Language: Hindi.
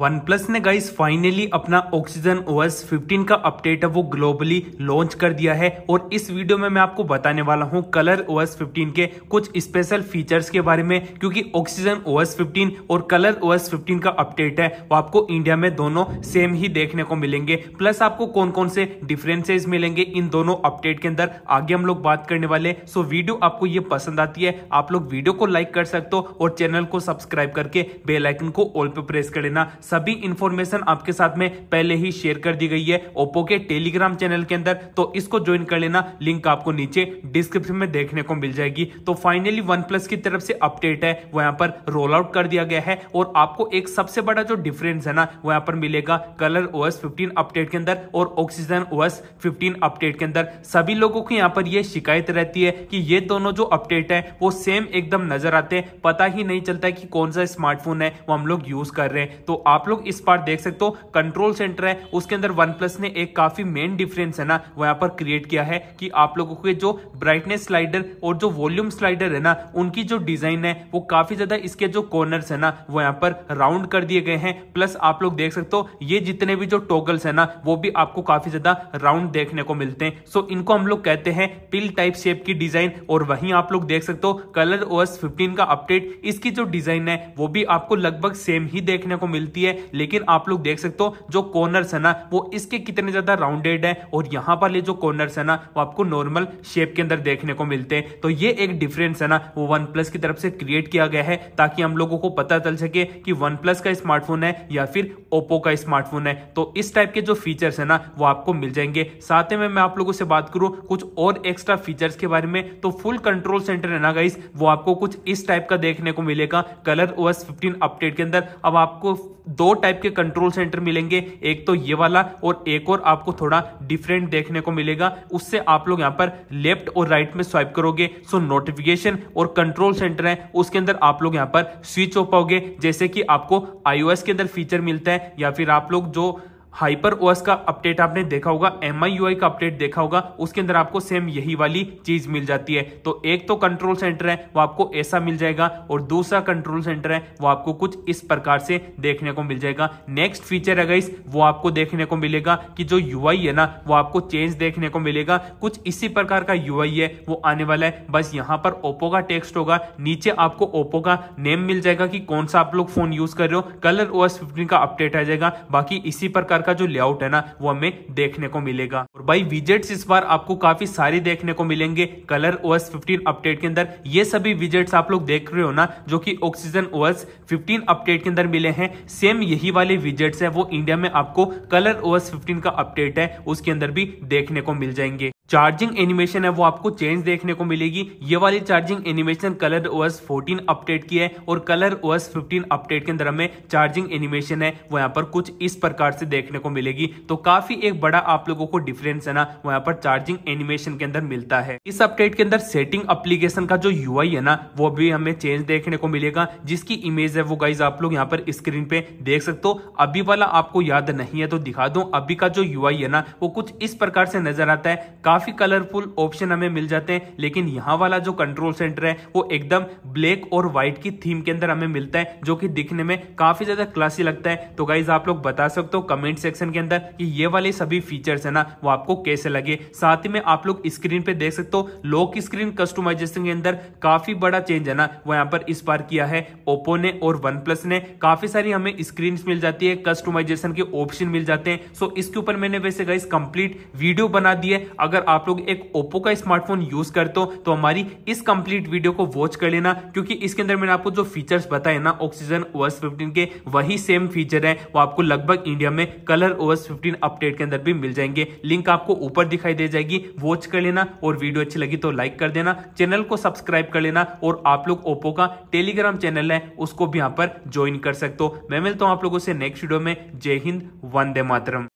वन प्लस ने गाइस फाइनली अपना ऑक्सीजन ओएस 15 का अपडेट है वो ग्लोबली लॉन्च कर दिया है और इस वीडियो में मैं आपको बताने वाला हूँ कलर ओएस 15 के कुछ स्पेशल फीचर्स के बारे में क्योंकि ऑक्सीजन ओएस 15 और कलर ओएस 15 का अपडेट है वो आपको इंडिया में दोनों सेम ही देखने को मिलेंगे प्लस आपको कौन कौन से डिफरेंसेज मिलेंगे इन दोनों अपडेट के अंदर आगे हम लोग बात करने वाले सो वीडियो आपको ये पसंद आती है आप लोग वीडियो को लाइक कर सकते हो और चैनल को सब्सक्राइब करके बेलाइकन को ऑल पे प्रेस कर लेना सभी इंफॉर्मेशन आपके साथ में पहले ही शेयर कर दी गई है ओप्पो के टेलीग्राम चैनल के अंदर तो इसको ज्वाइन कर लेना लिंक आपको नीचे डिस्क्रिप्शन में देखने को मिल जाएगी तो फाइनली वन प्लस की तरफ से अपडेट है वो यहाँ पर रोल आउट कर दिया गया है और आपको एक सबसे बड़ा जो डिफरेंस है ना वो यहाँ पर मिलेगा कलर ओएस 15 अपडेट के अंदर और ऑक्सीजन ओएस 15 अपडेट के अंदर सभी लोगों की यहाँ पर ये शिकायत रहती है कि ये दोनों जो अपडेट है वो सेम एकदम नजर आते हैं पता ही नहीं चलता है कि कौन सा स्मार्टफोन है वो हम लोग यूज कर रहे हैं तो आप आप लोग इस पार्ट देख सकते हो कंट्रोल सेंटर है उसके अंदर वन प्लस ने एक काफी मेन डिफरेंस है ना वो यहाँ पर क्रिएट किया है कि आप लोगों के जो ब्राइटनेस स्लाइडर और जो वॉल्यूम स्लाइडर है ना उनकी जो डिजाइन है वो काफी ज्यादा इसके जो कॉर्नर है ना वो यहाँ पर राउंड कर दिए गए हैं प्लस आप लोग देख सकते हो ये जितने भी जो टोगल्स है ना वो भी आपको काफी ज्यादा राउंड देखने को मिलते हैं सो इनको हम लोग कहते हैं पिल टाइप शेप की डिजाइन और वहीं आप लोग देख सकते हो कलर ओएस 15 का अपडेट इसकी जो डिजाइन है वो भी आपको लगभग सेम ही देखने को मिलती है है लेकिन आप लोग देख सकते हो जो कॉर्नर्स है ना वो इसके कितने ज्यादा राउंडेड है और यहाँ पर ये जो कॉर्नर्स है ना वो आपको नॉर्मल शेप के अंदर देखने को मिलते हैं तो ये एक डिफरेंस है ना वो वन प्लस की तरफ से क्रिएट किया गया है ताकि हम लोगों को पता चल सके कि वन प्लस का स्मार्टफोन है या फिर ओप्पो का स्मार्टफोन है तो इस टाइप के जो फीचर्स है ना वो आपको मिल जाएंगे साथ में मैं आप लोगों से बात करूं कुछ और एक्स्ट्रा फीचर्स के बारे में तो फुल कंट्रोल सेंटर है ना गाइस वो आपको कुछ इस टाइप का देखने को मिलेगा कलर ओ एस अपडेट के अंदर अब आपको दो टाइप के कंट्रोल सेंटर मिलेंगे एक तो ये वाला और एक और आपको थोड़ा डिफरेंट देखने को मिलेगा उससे आप लोग यहाँ पर लेफ्ट और राइट में स्वाइप करोगे सो नोटिफिकेशन और कंट्रोल सेंटर है उसके अंदर आप लोग यहाँ पर स्विच हो पाओगे जैसे कि आपको आईओएस के अंदर फीचर मिलता है या फिर आप लोग जो हाइपर ओएस का अपडेट आपने देखा होगा एम का अपडेट देखा होगा उसके अंदर आपको सेम यही वाली चीज मिल जाती है तो एक तो कंट्रोल सेंटर है वो आपको ऐसा मिल जाएगा और दूसरा कंट्रोल सेंटर है वो आपको कुछ इस प्रकार से देखने को मिल जाएगा नेक्स्ट फीचर है इस वो आपको देखने को मिलेगा कि जो यू है ना वो आपको चेंज देखने को मिलेगा कुछ इसी प्रकार का यू है वो आने वाला है बस यहाँ पर ओप्पो का टेक्स्ट होगा नीचे आपको ओप्पो का नेम मिल जाएगा कि कौन सा आप लोग फोन यूज कर रहे हो कलर ओ फिफ्टीन का अपडेट आ जाएगा बाकी इसी प्रकार प्रकार का जो लेआउट है ना वो हमें देखने को मिलेगा और भाई विजेट्स इस बार आपको काफी सारे देखने को मिलेंगे कलर ओएस 15 अपडेट के अंदर ये सभी विजेट्स आप लोग देख रहे हो ना जो कि ऑक्सीजन ओएस 15 अपडेट के अंदर मिले हैं सेम यही वाले विजेट्स है वो इंडिया में आपको कलर ओएस 15 का अपडेट है उसके अंदर भी देखने को मिल जाएंगे चार्जिंग एनिमेशन है वो आपको चेंज देखने को मिलेगी ये वाली charging animation ColorOS 14 update की है और कलर ओएस 15 अपडेट के अंदर हमें चार्जिंग एनिमेशन है वो यहाँ पर कुछ इस प्रकार से देखने को मिलेगी तो काफी एक बड़ा आप लोगों को डिफरेंस है ना वो यहाँ पर चार्जिंग एनिमेशन के अंदर मिलता है इस अपडेट के अंदर सेटिंग अप्लीकेशन का जो यू है ना वो भी हमें चेंज देखने को मिलेगा जिसकी इमेज है वो गाइज आप लोग यहाँ पर स्क्रीन पे देख सकते हो अभी वाला आपको याद नहीं है तो दिखा दो अभी का जो यू है ना वो कुछ इस प्रकार से नजर आता है काफी कलरफुल ऑप्शन हमें मिल जाते हैं लेकिन यहाँ वाला जो कंट्रोल सेंटर है वो एकदम ब्लैक और व्हाइट की थीम के अंदर हमें मिलता है जो कि दिखने में काफी ज्यादा क्लासी लगता है तो गाइज आप लोग बता सकते हो कमेंट सेक्शन के अंदर कि ये वाले सभी फीचर्स है ना वो आपको कैसे लगे साथ ही में आप लोग स्क्रीन पे देख सकते हो लॉक स्क्रीन कस्टमाइजेशन के अंदर काफी बड़ा चेंज है ना वो यहाँ पर इस बार किया है ओप्पो ने और वन प्लस ने काफी सारी हमें स्क्रीन मिल जाती है कस्टमाइजेशन के ऑप्शन मिल जाते हैं सो इसके ऊपर मैंने वैसे गाइज कंप्लीट वीडियो बना दी है अगर आप लोग एक ओप्पो का स्मार्टफोन यूज करते हो तो हमारी इस कंप्लीट वीडियो को वॉच कर लेना क्योंकि इसके अंदर मैंने आपको जो फीचर्स बताए ना ऑक्सीजन ओएस 15 के वही सेम फीचर है वो आपको लगभग इंडिया में कलर ओएस 15 अपडेट के अंदर भी मिल जाएंगे लिंक आपको ऊपर दिखाई दे जाएगी वॉच कर लेना और वीडियो अच्छी लगी तो लाइक कर देना चैनल को सब्सक्राइब कर लेना और आप लोग ओप्पो का टेलीग्राम चैनल है उसको भी यहाँ पर ज्वाइन कर सकते हो मैं मिलता हूँ आप लोगों से नेक्स्ट वीडियो में जय हिंद वंदे मातरम